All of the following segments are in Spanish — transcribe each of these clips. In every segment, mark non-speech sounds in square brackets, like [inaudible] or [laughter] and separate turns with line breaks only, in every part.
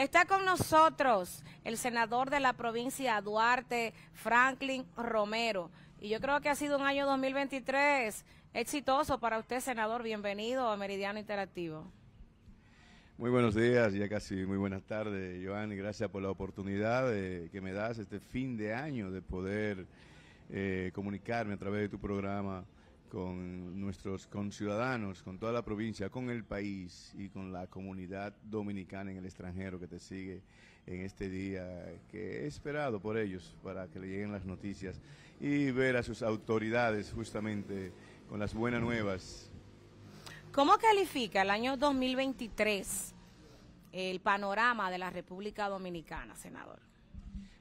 Está con nosotros el senador de la provincia Duarte, Franklin Romero. Y yo creo que ha sido un año 2023 exitoso para usted, senador. Bienvenido a Meridiano Interactivo.
Muy buenos días, ya casi muy buenas tardes, Joan. Gracias por la oportunidad eh, que me das este fin de año de poder eh, comunicarme a través de tu programa con nuestros conciudadanos, con toda la provincia, con el país y con la comunidad dominicana en el extranjero que te sigue en este día, que he esperado por ellos para que le lleguen las noticias y ver a sus autoridades justamente con las buenas nuevas.
¿Cómo califica el año 2023 el panorama de la República Dominicana, senador?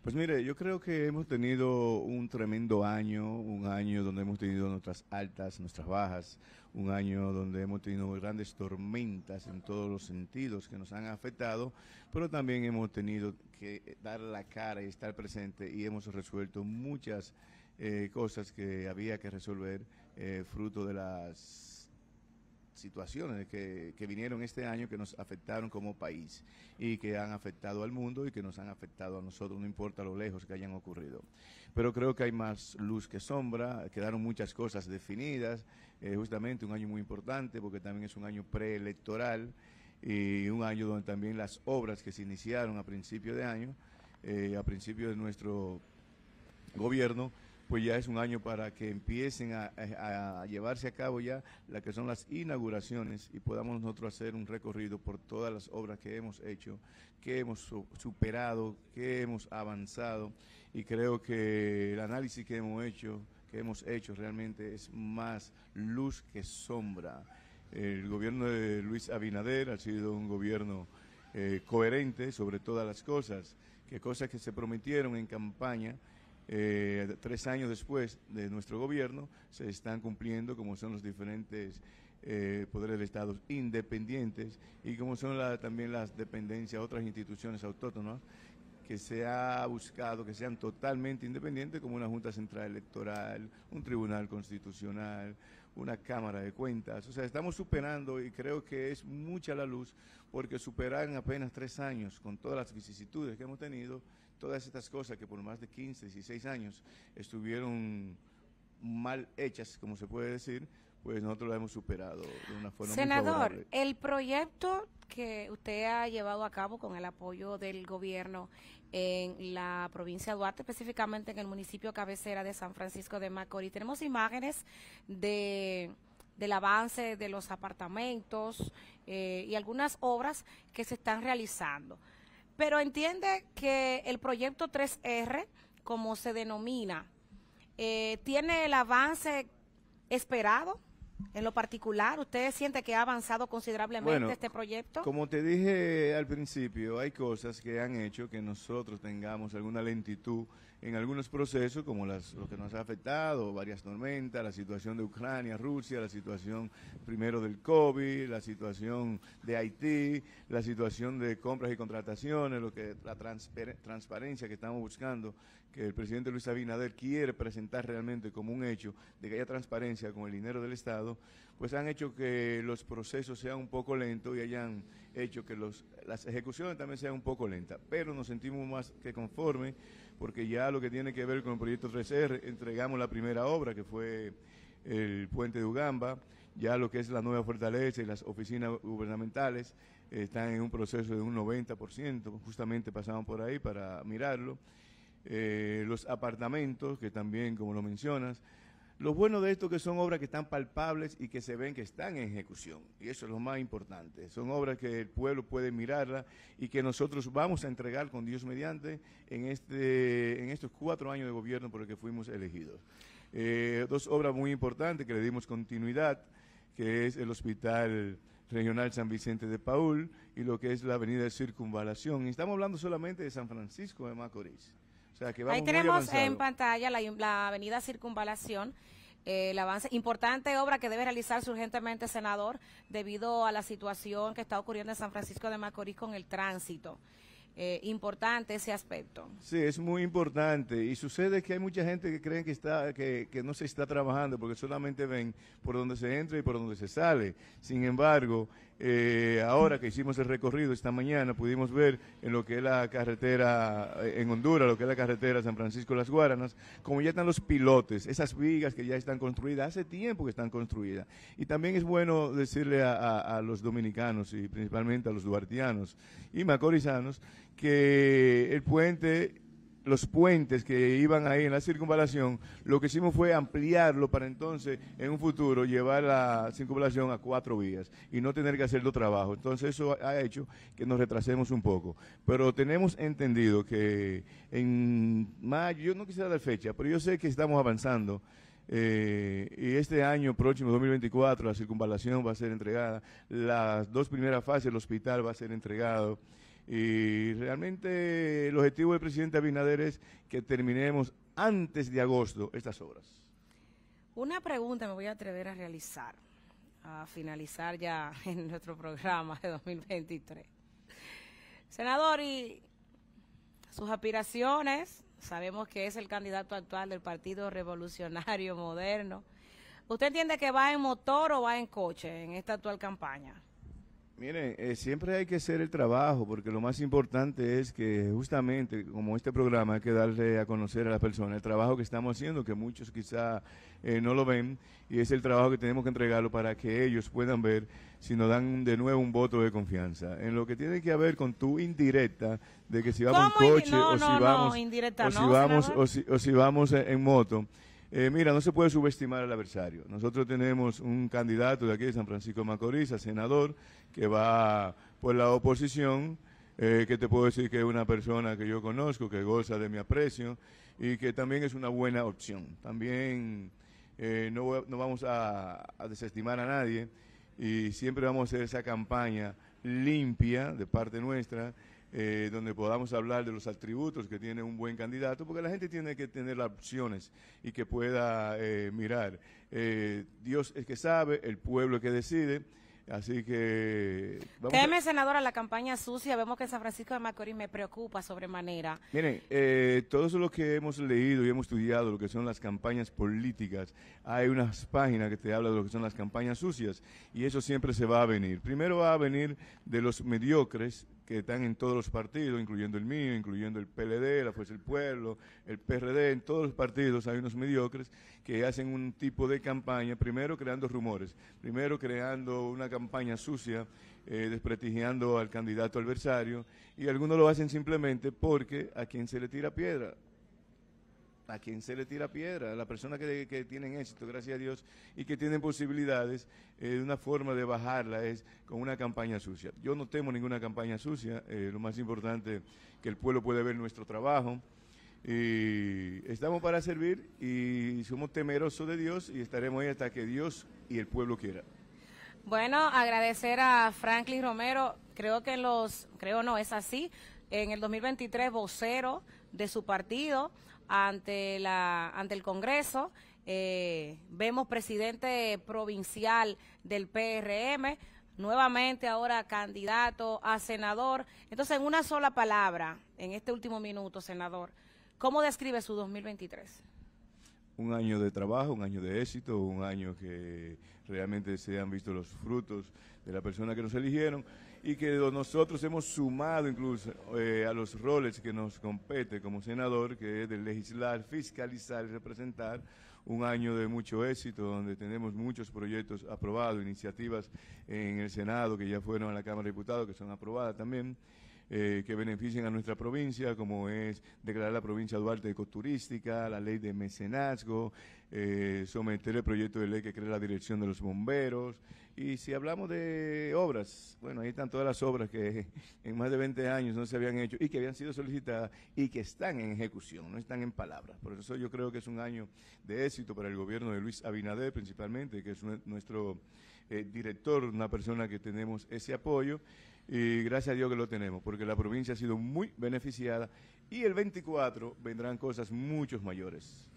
Pues mire, yo creo que hemos tenido un tremendo año, un año donde hemos tenido nuestras altas, nuestras bajas, un año donde hemos tenido grandes tormentas en todos los sentidos que nos han afectado, pero también hemos tenido que dar la cara y estar presente y hemos resuelto muchas eh, cosas que había que resolver, eh, fruto de las situaciones que, vinieron este año que nos afectaron como país y que han afectado al mundo y que nos han afectado a nosotros, no importa lo lejos que hayan ocurrido. Pero creo que hay más luz que sombra, quedaron muchas cosas definidas, eh, justamente un año muy importante porque también es un año preelectoral y un año donde también las obras que se iniciaron a principio de año, eh, a principio de nuestro gobierno, pues ya es un año para que empiecen a, eh, llevarse a cabo ya que son las inauguraciones y podamos nosotros hacer un recorrido por todas las obras que hemos hecho, que hemos superado, que hemos avanzado y creo que el análisis que hemos hecho, que hemos hecho realmente es más luz que sombra. El gobierno de Luis Abinader ha sido un gobierno eh, coherente sobre todas las cosas, que cosas que se prometieron en campaña eh, tres años después de nuestro gobierno, se están cumpliendo como son los diferentes eh, poderes del Estado independientes y como son también las dependencias, otras instituciones autónomas que se ha buscado que sean totalmente independientes como una Junta Central Electoral, un Tribunal Constitucional, una Cámara de Cuentas. O sea, estamos superando y creo que es mucha la luz porque superar apenas tres años con todas las vicisitudes que hemos tenido, todas estas cosas que por más de 15, 16 años estuvieron mal hechas, como se puede decir, pues nosotros lo hemos superado de una forma Senador,
el proyecto que usted ha llevado a cabo con el apoyo del gobierno en la provincia de Duarte, específicamente en el municipio cabecera de San Francisco de Macorís, tenemos imágenes de del avance de los apartamentos eh, y algunas obras que se están realizando. Pero entiende que el proyecto 3R, como se denomina, eh, tiene el avance esperado? En lo particular, ¿usted siente que ha avanzado considerablemente este proyecto?
Como te dije al principio, hay cosas que han hecho que nosotros tengamos alguna lentitud en algunos procesos, como las, lo que nos ha afectado, varias tormentas, la situación de Ucrania, Rusia, la situación primero del COVID, la situación de Haití, la situación de compras y contrataciones, lo que la transparencia que estamos buscando, que el presidente Luis Abinader quiere presentar realmente como un hecho de que haya transparencia con el dinero del Estado, pues han hecho que los procesos sean un poco lentos y hayan hecho que los, las ejecuciones también sean un poco lentas. Pero nos sentimos más que conformes porque ya lo que tiene que ver con el proyecto 3R, entregamos la primera obra que fue el puente de Ugamba, ya lo que es la nueva fortaleza y las oficinas gubernamentales eh, están en un proceso de un 90%, justamente pasaban por ahí para mirarlo. Eh, los apartamentos, que también, como lo mencionas, lo bueno de esto que son obras que están palpables y que se ven que están en ejecución. Y eso es lo más importante. Son obras que el pueblo puede mirarla y que nosotros vamos a entregar con Dios mediante en, este, en estos cuatro años de gobierno por el que fuimos elegidos. Eh, dos obras muy importantes que le dimos continuidad, que es el Hospital Regional San Vicente de Paul y lo que es la Avenida Circunvalación. Y estamos hablando solamente de San Francisco de Macorís. que Ahí tenemos en
pantalla la, avenida Circunvalación, eh, el avance, importante obra que debe realizarse urgentemente, senador, debido a la situación que está ocurriendo en San Francisco de Macorís con el tránsito. Eh, importante ese aspecto.
Sí, es muy importante. Y sucede que hay mucha gente que creen que, está, que, que, no se está trabajando porque solamente ven por donde se entra y por donde se sale. Sin embargo, eh, ahora que hicimos el recorrido esta mañana, pudimos ver en lo que es la carretera eh, en Honduras, lo que es la carretera San Francisco-Las Guaranas, como ya están los pilotes, esas vigas que ya están construidas, hace tiempo que están construidas. Y también es bueno decirle a, los dominicanos y principalmente a los duartianos y macorizanos que el puente los puentes que iban ahí en la circunvalación, lo que hicimos fue ampliarlo para entonces, en un futuro, llevar la circunvalación a cuatro vías y no tener que hacer dos trabajos. Entonces eso ha hecho que nos retrasemos un poco. Pero tenemos entendido que en mayo, yo no quisiera dar fecha, pero yo sé que estamos avanzando. Eh, y este año próximo, 2024, la circunvalación va a ser entregada, las dos primeras fases, el hospital va a ser entregado. Y realmente el objetivo del presidente Abinader es que terminemos antes de agosto estas obras.
Una pregunta me voy a atrever a realizar, a finalizar ya [laughs] en nuestro programa de 2023. Senador, y sus aspiraciones, sabemos que es el candidato actual del Partido Revolucionario Moderno. ¿Usted entiende que va en motor o va en coche en esta actual campaña?
Mire, eh, siempre hay que hacer el trabajo, porque lo más importante es que justamente, como este programa, hay que darle a conocer a las personas el trabajo que estamos haciendo, que muchos quizá eh, no lo ven, y es el trabajo que tenemos que entregarlo para que ellos puedan ver si nos dan de nuevo un voto de confianza. En lo que tiene que ver con tu indirecta, de que si vamos en coche o, vamos, si o si vamos en moto, eh, mira, no se puede subestimar al adversario. Nosotros tenemos un candidato de aquí de San Francisco Macorís, a senador, que va por la oposición, eh, que te puedo decir que es una persona que yo conozco, que goza de mi aprecio y que también es una buena opción. También eh, no, no, vamos a desestimar a nadie y siempre vamos a hacer esa campaña limpia de parte nuestra eh, donde podamos hablar de los atributos que tiene un buen candidato, porque la gente tiene que tener las opciones y que pueda eh, mirar. Eh, Dios es que sabe, el pueblo es que decide. Así que... Vamos
Teme, senadora, la campaña sucia. Vemos que San Francisco de Macorís me preocupa sobremanera.
Miren, todos los que hemos leído y hemos estudiado lo que son las campañas políticas, hay unas páginas que te hablan de lo que son las campañas sucias y eso siempre se va a venir. Primero va a venir de los mediocres, que están en todos los partidos, incluyendo el mío, incluyendo el PLD, la Fuerza del Pueblo, el PRD, en todos los partidos hay unos mediocres que hacen un tipo de campaña, primero creando rumores, primero creando una campaña sucia, eh, desprestigiando al candidato adversario, y algunos lo hacen simplemente porque a quien se le tira piedra, a quien se le tira piedra, a la persona que, que, tienen éxito, gracias a Dios, y que tienen posibilidades, eh, una forma de bajarla es con una campaña sucia. Yo no temo ninguna campaña sucia, eh, lo más importante es que el pueblo puede ver nuestro trabajo. Y estamos para servir y somos temerosos de Dios y estaremos ahí hasta que Dios y el pueblo quiera.
Bueno, agradecer a Franklin Romero, creo que los, creo no, es así, en el 2023 vocero de su partido, ante, la, ante el Congreso. Eh, vemos presidente provincial del PRM, nuevamente ahora candidato a senador. Entonces, en una sola palabra, en este último minuto, senador, ¿cómo describe su 2023?
un año de trabajo, un año de éxito, un año que realmente se han visto los frutos de la persona que nos eligieron y que nosotros hemos sumado incluso eh, a los roles que nos compete como senador, que es de legislar, fiscalizar y representar, un año de mucho éxito, donde tenemos muchos proyectos aprobados, iniciativas en el Senado que ya fueron a la Cámara de Diputados, que son aprobadas también, eh, que beneficien a nuestra provincia, como es declarar la provincia Duarte ecoturística, la ley de mecenazgo, eh, someter el proyecto de ley que crea la dirección de los bomberos. Y si hablamos de obras, bueno, ahí están todas las obras que [laughs] en más de 20 años no se habían hecho y que habían sido solicitadas y que están en ejecución, no están en palabras. Por eso yo creo que es un año de éxito para el gobierno de Luis Abinader principalmente, que es nuestro eh, director, una persona que tenemos ese apoyo. Y gracias a Dios que lo tenemos, porque la provincia ha sido muy beneficiada y el 24 vendrán cosas muchos mayores.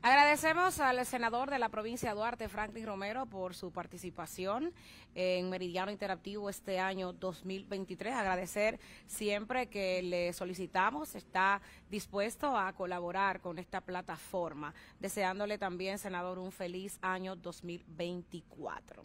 Agradecemos al senador de la provincia Duarte, Franklin Romero, por su participación en Meridiano Interactivo este año 2023. Agradecer siempre que le solicitamos, está dispuesto a colaborar con esta plataforma. Deseándole también, senador, un feliz año 2024.